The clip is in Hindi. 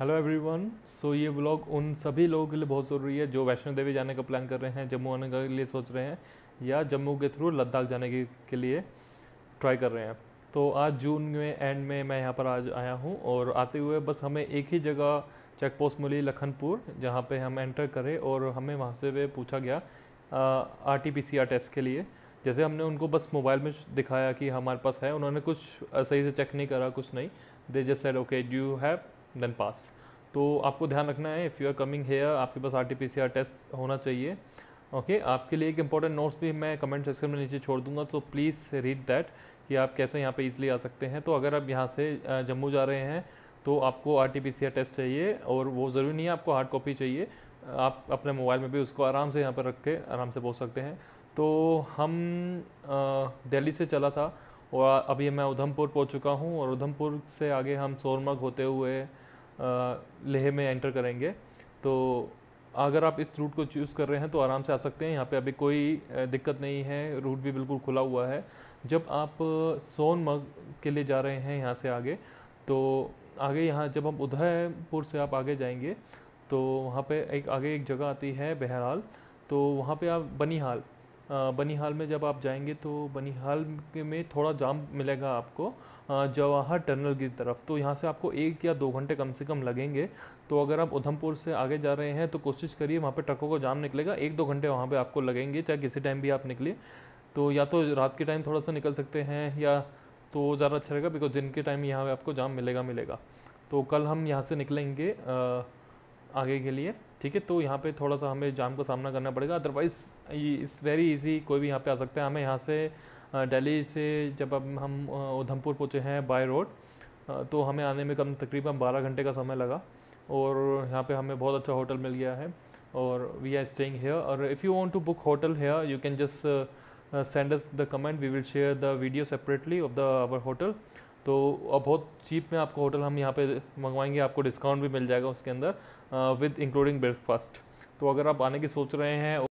हेलो एवरीवन सो ये व्लॉग उन सभी लोगों के लिए बहुत ज़रूरी है जो वैष्णो देवी जाने का प्लान कर रहे हैं जम्मू आने के लिए सोच रहे हैं या जम्मू के थ्रू लद्दाख जाने के, के लिए ट्राई कर रहे हैं तो आज जून में एंड में मैं यहाँ पर आज आया हूँ और आते हुए बस हमें एक ही जगह चेक पोस्ट मिली लखनपुर जहाँ पे हम एंटर करें और हमें वहाँ से वे पूछा गया आर टी टेस्ट के लिए जैसे हमने उनको बस मोबाइल में दिखाया कि हमारे पास है उन्होंने कुछ सही से चेक नहीं करा कुछ नहीं दे just said okay you have then pass तो आपको ध्यान रखना है if you are coming here आपके पास R T P C R test होना चाहिए ओके okay, आपके लिए एक इंपॉर्टेंट नोट्स भी मैं कमेंट सेक्शन में नीचे छोड़ दूंगा तो प्लीज़ रीड दैट कि आप कैसे यहाँ पे इजीली आ सकते हैं तो अगर आप यहाँ से जम्मू जा रहे हैं तो आपको R T P C R test चाहिए और वो ज़रूरी नहीं है आपको हार्ड कॉपी चाहिए आप अपने मोबाइल में भी उसको आराम से यहाँ पर रख के आराम से पहुँच सकते हैं तो हम दिल्ली से चला था और अभी मैं उधमपुर पहुंच चुका हूं और उधमपुर से आगे हम सोनमर्ग होते हुए लेह में एंटर करेंगे तो अगर आप इस रूट को चूज़ कर रहे हैं तो आराम से आ सकते हैं यहाँ पे अभी कोई दिक्कत नहीं है रूट भी बिल्कुल खुला हुआ है जब आप सोनमर्ग के लिए जा रहे हैं यहाँ से आगे तो आगे यहाँ जब हम उदयपुर से आप आगे जाएंगे तो वहाँ पे एक आगे एक जगह आती है बहरहाल तो वहाँ पे आप बनिहाल बनिहाल में जब आप जाएंगे तो बनीहाल में थोड़ा जाम मिलेगा आपको जवाहर टनल की तरफ तो यहाँ से आपको एक या दो घंटे कम से कम लगेंगे तो अगर आप उधमपुर से आगे जा रहे हैं तो कोशिश करिए वहाँ पे ट्रकों का जाम निकलेगा एक दो घंटे वहाँ पे आपको लगेंगे चाहे किसी टाइम भी आप निकलिए तो या तो रात के टाइम थोड़ा सा निकल सकते हैं या तो ज़्यादा अच्छा रहेगा बिकॉज दिन के टाइम यहाँ पर आपको जाम मिलेगा मिलेगा तो कल हम यहाँ से निकलेंगे आ, आगे के लिए ठीक है तो यहाँ पे थोड़ा सा हमें जाम का सामना करना पड़ेगा अदरवाइज़ इस वेरी इजी कोई भी यहाँ पे आ सकता है हमें यहाँ से दिल्ली से जब अब हम उधमपुर पहुँचे हैं बाय रोड तो हमें आने में कम तकरीबन बारह घंटे का समय लगा और यहाँ पे हमें बहुत अच्छा होटल मिल गया है और वी आर स्टेइंग हेयर और if you want to book hotel here you can just send us the comment we will share the video separately of the our hotel तो अब बहुत चीप में आपको होटल हम यहाँ पे मंगवाएंगे आपको डिस्काउंट भी मिल जाएगा उसके अंदर विद इंक्लूडिंग ब्रेकफास्ट तो अगर आप आने की सोच रहे हैं